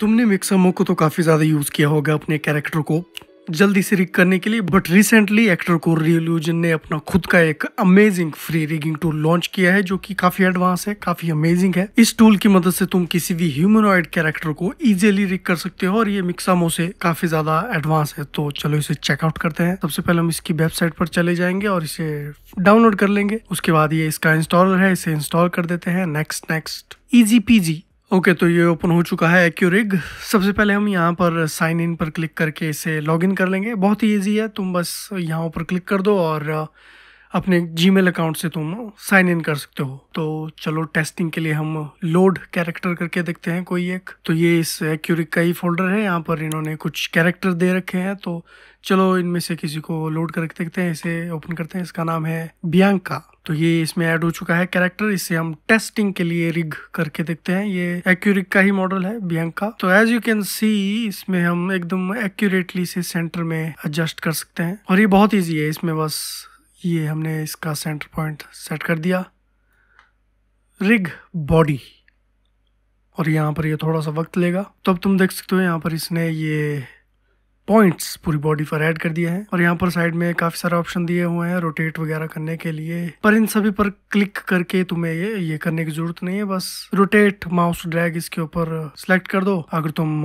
तुमने मिक्समो को तो काफ़ी ज़्यादा यूज़ किया होगा अपने कैरेक्टर को जल्दी से रिग करने के लिए बट रिसेंटली एक्टर को रियलूजन ने अपना खुद का एक amazing free rigging tool launch किया है जो कि काफी एडवांस है काफी अमेजिंग है इस टूल की मदद से तुम किसी भी ह्यूमनॉइड कैरेक्टर को इजिली रिग कर सकते हो और ये मिक्सामो से काफी ज्यादा एडवांस है तो चलो इसे चेकआउट करते हैं सबसे पहले हम इसकी वेबसाइट पर चले जाएंगे और इसे डाउनलोड कर लेंगे उसके बाद ये इसका इंस्टॉलर है इसे इंस्टॉल कर देते हैं next next easy peasy okay okay, तो ये ओपन हो चुका है एक्यूरिग सबसे पहले हम यहाँ पर साइन इन पर क्लिक करके इसे लॉगिन कर लेंगे बहुत ही ईजी है तुम बस यहाँ ऊपर क्लिक कर दो और अपने जीमेल अकाउंट से तुम साइन इन कर सकते हो तो चलो टेस्टिंग के लिए हम लोड कैरेक्टर करके देखते हैं कोई एक तो ये इस एक्यूरिक का ही फोल्डर है यहाँ पर इन्होंने कुछ कैरेक्टर दे रखे हैं तो चलो इनमें से किसी को लोड करके देखते हैं इसे ओपन करते हैं इसका नाम है बियांका तो ये इसमें ऐड हो चुका है कैरेक्टर इसे हम टेस्टिंग के लिए रिग करके देखते हैं ये एक्यूरिक का ही मॉडल है बियांका तो एज यू कैन सी इसमें हम एकदम एक्यूरेटली से सेंटर में एडजस्ट कर सकते हैं और ये बहुत ईजी है इसमें बस ये हमने इसका सेंटर पॉइंट सेट कर दिया रिग बॉडी और यहाँ पर ये थोड़ा सा वक्त लेगा तो अब तुम देख सकते हो यहाँ पर इसने ये पॉइंट्स पूरी बॉडी पर ऐड कर दिए हैं और यहाँ पर साइड में काफ़ी सारे ऑप्शन दिए हुए हैं रोटेट वगैरह करने के लिए पर इन सभी पर क्लिक करके तुम्हें ये ये करने की जरूरत नहीं है बस रोटेट माउस ड्रैग इसके ऊपर सेलेक्ट कर दो अगर तुम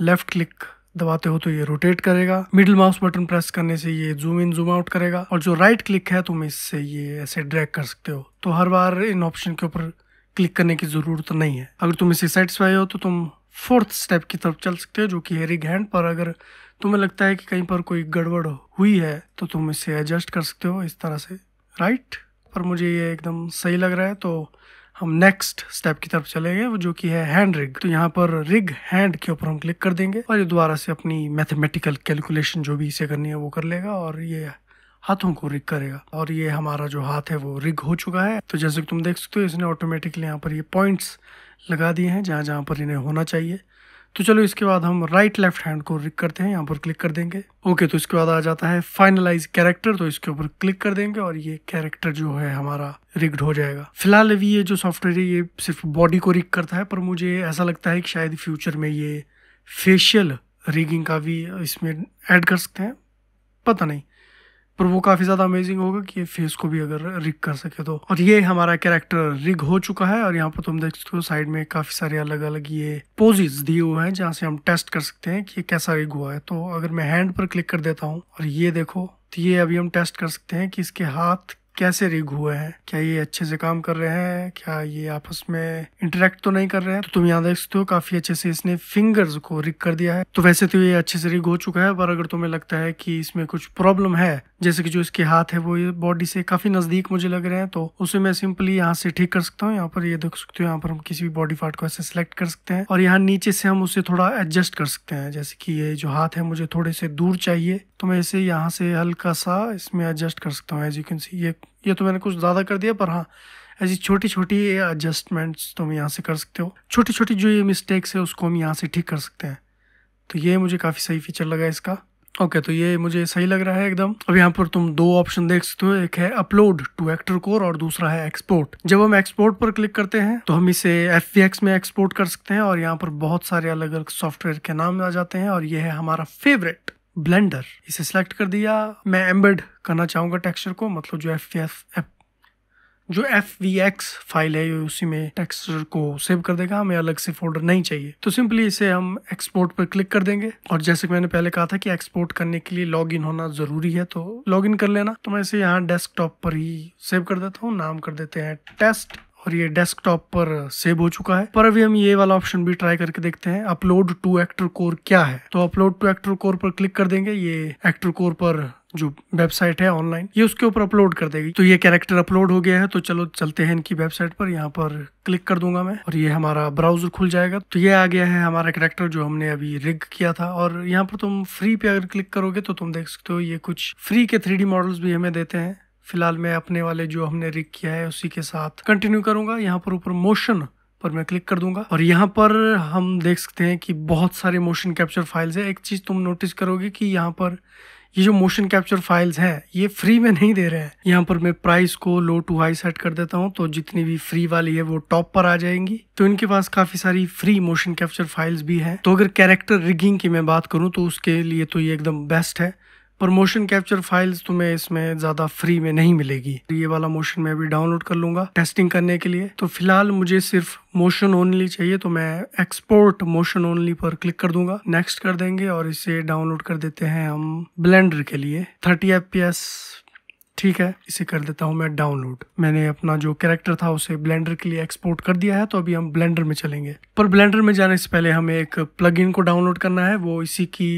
लेफ्ट क्लिक दबाते हो तो ये रोटेट करेगा मिडिल माउस बटन प्रेस करने से ये जूम इन जूम आउट करेगा और जो राइट क्लिक है तुम इससे ये ऐसे ड्रैग कर सकते हो तो हर बार इन ऑप्शन के ऊपर क्लिक करने की ज़रूरत नहीं है अगर तुम इसे सेटिस्फाई हो तो तुम फोर्थ स्टेप की तरफ चल सकते हो जो कि है हैंड पर अगर तुम्हें लगता है कि कहीं पर कोई गड़बड़ हुई है तो तुम इसे एडजस्ट कर सकते हो इस तरह से राइट पर मुझे ये एकदम सही लग रहा है तो हम नेक्स्ट स्टेप की तरफ चले गए जो कि है हैंड रिग तो यहाँ पर रिग हैंड के ऊपर हम क्लिक कर देंगे और ये दोबारा से अपनी मैथमेटिकल कैलकुलेशन जो भी इसे करनी है वो कर लेगा और ये हाथों को रिग करेगा और ये हमारा जो हाथ है वो रिग हो चुका है तो जैसे कि तुम देख सकते हो इसने ऑटोमेटिकली यहाँ पर ये पॉइंट्स लगा दिए हैं जहाँ जहाँ पर इन्हें होना चाहिए तो चलो इसके बाद हम राइट लेफ्ट हैंड को रिक करते हैं यहाँ पर क्लिक कर देंगे ओके तो इसके बाद आ जाता है फाइनलाइज कैरेक्टर तो इसके ऊपर क्लिक कर देंगे और ये कैरेक्टर जो है हमारा रिग्ड हो जाएगा फिलहाल अभी ये जो सॉफ्टवेयर है ये सिर्फ बॉडी को रिक करता है पर मुझे ऐसा लगता है कि शायद फ्यूचर में ये फेशियल रिगिंग का भी इसमें ऐड कर सकते हैं पता नहीं पर वो काफ़ी ज़्यादा अमेजिंग होगा कि ये फेस को भी अगर रिग कर सके तो और ये हमारा कैरेक्टर रिग हो चुका है और यहाँ पर तुम देख सकते हो साइड में काफ़ी सारे अलग अलग ये पोजेज दिए हुए हैं जहाँ से हम टेस्ट कर सकते हैं कि कैसा रिग हुआ है तो अगर मैं हैंड पर क्लिक कर देता हूँ और ये देखो तो ये अभी हम टेस्ट कर सकते हैं कि इसके हाथ कैसे रिग हुए हैं क्या ये अच्छे से काम कर रहे हैं क्या ये आपस में इंटरेक्ट तो नहीं कर रहे हैं तो तुम यहाँ देख सकते हो काफी अच्छे से इसने फिंगर्स को रिग कर दिया है तो वैसे तो ये अच्छे से रिग हो चुका है पर अगर तुम्हें लगता है कि इसमें कुछ प्रॉब्लम है जैसे कि जो इसके हाथ है वो ये बॉडी से काफी नजदीक मुझे लग रहे हैं तो उसे मैं सिंपली यहाँ से ठीक कर सकता हूँ यहाँ पर ये देख सकते हो यहाँ पर हम किसी भी बॉडी पार्ट को ऐसे सिलेक्ट कर सकते हैं और यहाँ नीचे से हम उसे थोड़ा एडजस्ट कर सकते हैं जैसे कि ये जो हाथ है मुझे थोड़े से दूर चाहिए तो मैं इसे यहाँ से हल्का सा इसमें एडजस्ट कर सकता हूँ एज यू कैन सी ये ये तो मैंने कुछ ज़्यादा कर दिया पर हाँ ऐसी छोटी छोटी एडजस्टमेंट्स तुम यहाँ से कर सकते हो छोटी छोटी जो ये मिस्टेक्स है उसको हम यहाँ से ठीक कर सकते हैं तो ये मुझे काफ़ी सही फीचर लगा इसका ओके okay, तो ये मुझे सही लग रहा है एकदम अब यहाँ पर तुम दो ऑप्शन देख सकते हो एक है अपलोड टू एक्टर कोर और दूसरा है एक्सपोर्ट जब हम एक्सपोर्ट पर क्लिक करते हैं तो हम इसे एफ में एक्सपोर्ट कर सकते हैं और यहाँ पर बहुत सारे अलग अलग सॉफ्टवेयर के नाम आ जाते हैं और ये है हमारा फेवरेट ब्लेंडर इसे सिलेक्ट कर दिया मैं एम्बेड करना चाहूँगा टेक्सचर को मतलब जो एफ एफ जो एफ वी एक्स फाइल है उसी में टेक्सचर को सेव कर देगा हमें अलग से फोल्डर नहीं चाहिए तो सिंपली इसे हम एक्सपोर्ट पर क्लिक कर देंगे और जैसे कि मैंने पहले कहा था कि एक्सपोर्ट करने के लिए लॉग इन होना जरूरी है तो लॉग इन कर लेना तो मैं इसे यहाँ डेस्कटॉप पर ही सेव कर देता हूँ नाम कर देते हैं टेस्ट और ये डेस्कटॉप पर सेव हो चुका है पर अभी हम ये वाला ऑप्शन भी ट्राई करके देखते हैं अपलोड टू एक्टर कोर क्या है तो अपलोड टू एक्टर कोर पर क्लिक कर देंगे ये एक्टर कोर पर जो वेबसाइट है ऑनलाइन ये उसके ऊपर अपलोड कर देगी तो ये कैरेक्टर अपलोड हो गया है तो चलो चलते हैं इनकी वेबसाइट पर यहाँ पर क्लिक कर दूंगा मैं और ये हमारा ब्राउजर खुल जाएगा तो ये आ गया है हमारा कैरेक्टर जो हमने अभी रिग किया था और यहाँ पर तुम फ्री पे अगर क्लिक करोगे तो तुम देख सकते हो ये कुछ फ्री के थ्री मॉडल्स भी हमें देते हैं फिलहाल मैं अपने वाले जो हमने रिक किया है उसी के साथ कंटिन्यू करूंगा यहाँ पर ऊपर मोशन पर मैं क्लिक कर दूंगा और यहाँ पर हम देख सकते हैं कि बहुत सारे मोशन कैप्चर फाइल्स है एक चीज़ तुम नोटिस करोगे कि यहाँ पर ये जो मोशन कैप्चर फाइल्स हैं ये फ्री में नहीं दे रहे हैं यहाँ पर मैं प्राइस को लो टू हाई सेट कर देता हूँ तो जितनी भी फ्री वाली है वो टॉप पर आ जाएंगी तो इनके पास काफ़ी सारी फ्री मोशन कैप्चर फाइल्स भी हैं तो अगर कैरेक्टर रिगिंग की मैं बात करूँ तो उसके लिए तो ये एकदम बेस्ट है पर मोशन कैप्चर फाइल्स तुम्हें इसमें ज्यादा फ्री में नहीं मिलेगी ये वाला मोशन मैं भी डाउनलोड कर लूंगा टेस्टिंग करने के लिए तो फिलहाल मुझे सिर्फ मोशन ओनली चाहिए तो मैं एक्सपोर्ट मोशन ओनली पर क्लिक कर दूंगा नेक्स्ट कर देंगे और इसे डाउनलोड कर देते हैं हम ब्लेंडर के लिए थर्टी एफ ठीक है इसे कर देता हूँ मैं डाउनलोड मैंने अपना जो कैरेक्टर था उसे ब्लेंडर के लिए एक्सपोर्ट कर दिया है तो अभी हम ब्लेंडर में चलेंगे पर ब्लेंडर में जाने से पहले हमें एक प्लग को डाउनलोड करना है वो इसी की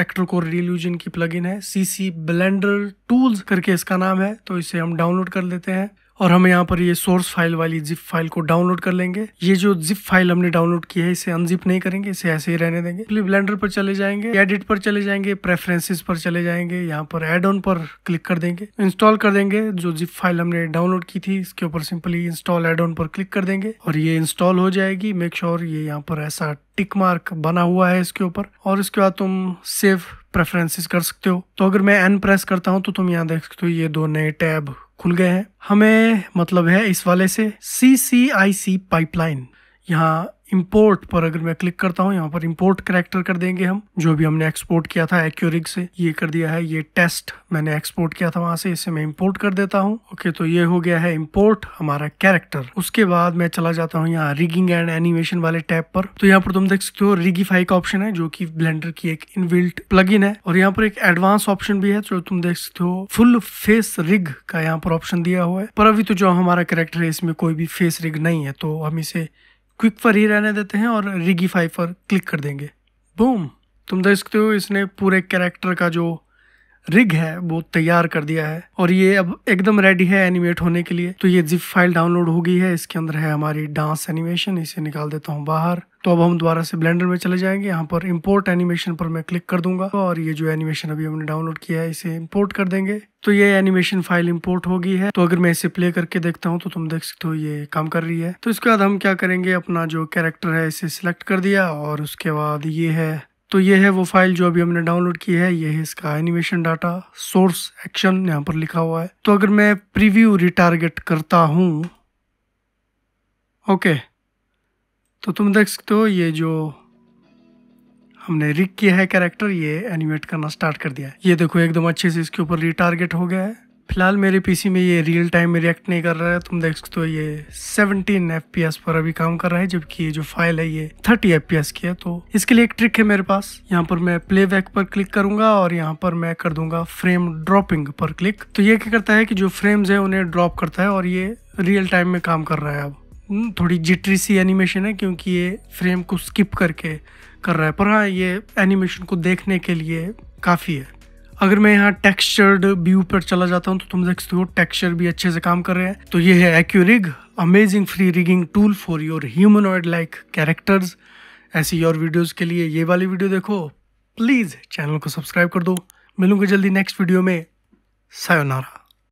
एक्टर को रिल्यूजन की प्लग है सी सी ब्लेंडर टूल्स करके इसका नाम है तो इसे हम डाउनलोड कर लेते हैं और हम यहाँ पर ये सोर्स फाइल वाली जिप फाइल को डाउनलोड कर लेंगे ये जो जिप फाइल हमने डाउनलोड की है इसे अनजिप नहीं करेंगे इसे ऐसे ही रहने देंगे ब्लेंडर पर चले जाएंगे एडिट पर चले जाएंगे प्रेफरेंसेस पर चले जाएंगे यहाँ पर एड ऑन पर क्लिक कर देंगे इंस्टॉल कर देंगे जो जिप फाइल हमने डाउनलोड की थी इसके ऊपर सिंपली इंस्टॉल एड ऑन पर क्लिक कर देंगे और ये इंस्टॉल हो जाएगी मेक श्योर ये यहाँ पर ऐसा टिक मार्क बना हुआ है इसके ऊपर और इसके बाद तुम सेव प्रेफरेंसेस कर सकते हो तो अगर मैं एन प्रेस करता हूँ तो तुम यहाँ देख सकते हो ये दो नए टैब खुल गए हैं हमें मतलब है इस वाले से सी सी आई सी पाइपलाइन यहाँ इम्पोर्ट पर अगर मैं क्लिक करता हूँ यहाँ पर इम्पोर्ट करेक्टर कर देंगे हम जो भी हमने एक्सपोर्ट किया था एक्यूरिक से ये कर दिया है ये टेस्ट मैंने एक्सपोर्ट किया था वहां से इसे मैं इम्पोर्ट कर देता हूँ ओके तो ये हो गया है इम्पोर्ट हमारा कैरेक्टर उसके बाद मैं चला जाता हूँ यहाँ रिगिंग एंड एनिमेशन वाले टैब पर तो यहाँ पर तुम देख सकते हो रिगीफाई का ऑप्शन है जो की ब्लेंडर की एक इनबिल्ट प्लग है और यहाँ पर एक एडवांस ऑप्शन भी है जो तुम देख सकते हो फुल फेस रिग का यहाँ पर ऑप्शन दिया हुआ है पर अभी तो जो हमारा कैरेक्टर है इसमें कोई भी फेस रिग नहीं है तो हम इसे क्विक पर ही रहने देते हैं और फाइव पर क्लिक कर देंगे बूम तुम देखते हो इसने पूरे कैरेक्टर का जो रिग है वो तैयार कर दिया है और ये अब एकदम रेडी है एनिमेट होने के लिए तो ये जिप फाइल डाउनलोड हो गई है इसके अंदर है हमारी डांस एनिमेशन इसे निकाल देता हूँ बाहर तो अब हम दोबारा से ब्लेंडर में चले जाएंगे यहाँ पर इम्पोर्ट एनिमेशन पर मैं क्लिक कर दूंगा और ये जो एनिमेशन अभी हमने डाउनलोड किया है इसे इम्पोर्ट कर देंगे तो ये एनिमेशन फाइल इम्पोर्ट होगी है तो अगर मैं इसे प्ले करके देखता हूँ तो तुम देख सकते हो ये काम कर रही है तो इसके बाद हम क्या करेंगे अपना जो कैरेक्टर है इसे सिलेक्ट कर दिया और उसके बाद ये है तो ये है वो फाइल जो अभी हमने डाउनलोड की है ये है इसका एनिमेशन डाटा सोर्स एक्शन यहाँ पर लिखा हुआ है तो अगर मैं प्रीव्यू रिटारगेट करता हूँ ओके okay. तो तुम देख सकते हो ये जो हमने रिक किया है कैरेक्टर ये एनिमेट करना स्टार्ट कर दिया है ये देखो एकदम अच्छे से इसके ऊपर रिटारगेट हो गया है फिलहाल मेरे पीसी में ये रियल टाइम में रिएक्ट नहीं कर रहा है तुम देख सकते हो ये 17 एफ पर अभी काम कर रहा है जबकि ये जो फाइल है ये 30 एफ की है तो इसके लिए एक ट्रिक है मेरे पास यहाँ पर मैं प्ले बैक पर क्लिक करूंगा और यहाँ पर मैं कर दूंगा फ्रेम ड्रॉपिंग पर क्लिक तो ये क्या करता है कि जो फ्रेम्स है उन्हें ड्रॉप करता है और ये रियल टाइम में काम कर रहा है अब हम्म, थोड़ी जिटरी सी एनिमेशन है क्योंकि ये फ्रेम को स्किप करके कर रहा है पर हाँ ये एनिमेशन को देखने के लिए काफ़ी है अगर मैं यहाँ टेक्सचर्ड व्यू पर चला जाता हूँ तो तुम देख सकते हो टेक्सचर भी अच्छे से काम कर रहे हैं तो ये है AccuRig amazing free rigging tool for your humanoid like characters ऐसी और वीडियोस के लिए ये वाली वीडियो देखो प्लीज़ चैनल को सब्सक्राइब कर दो मिलूंगा जल्दी नेक्स्ट वीडियो में सायोनारा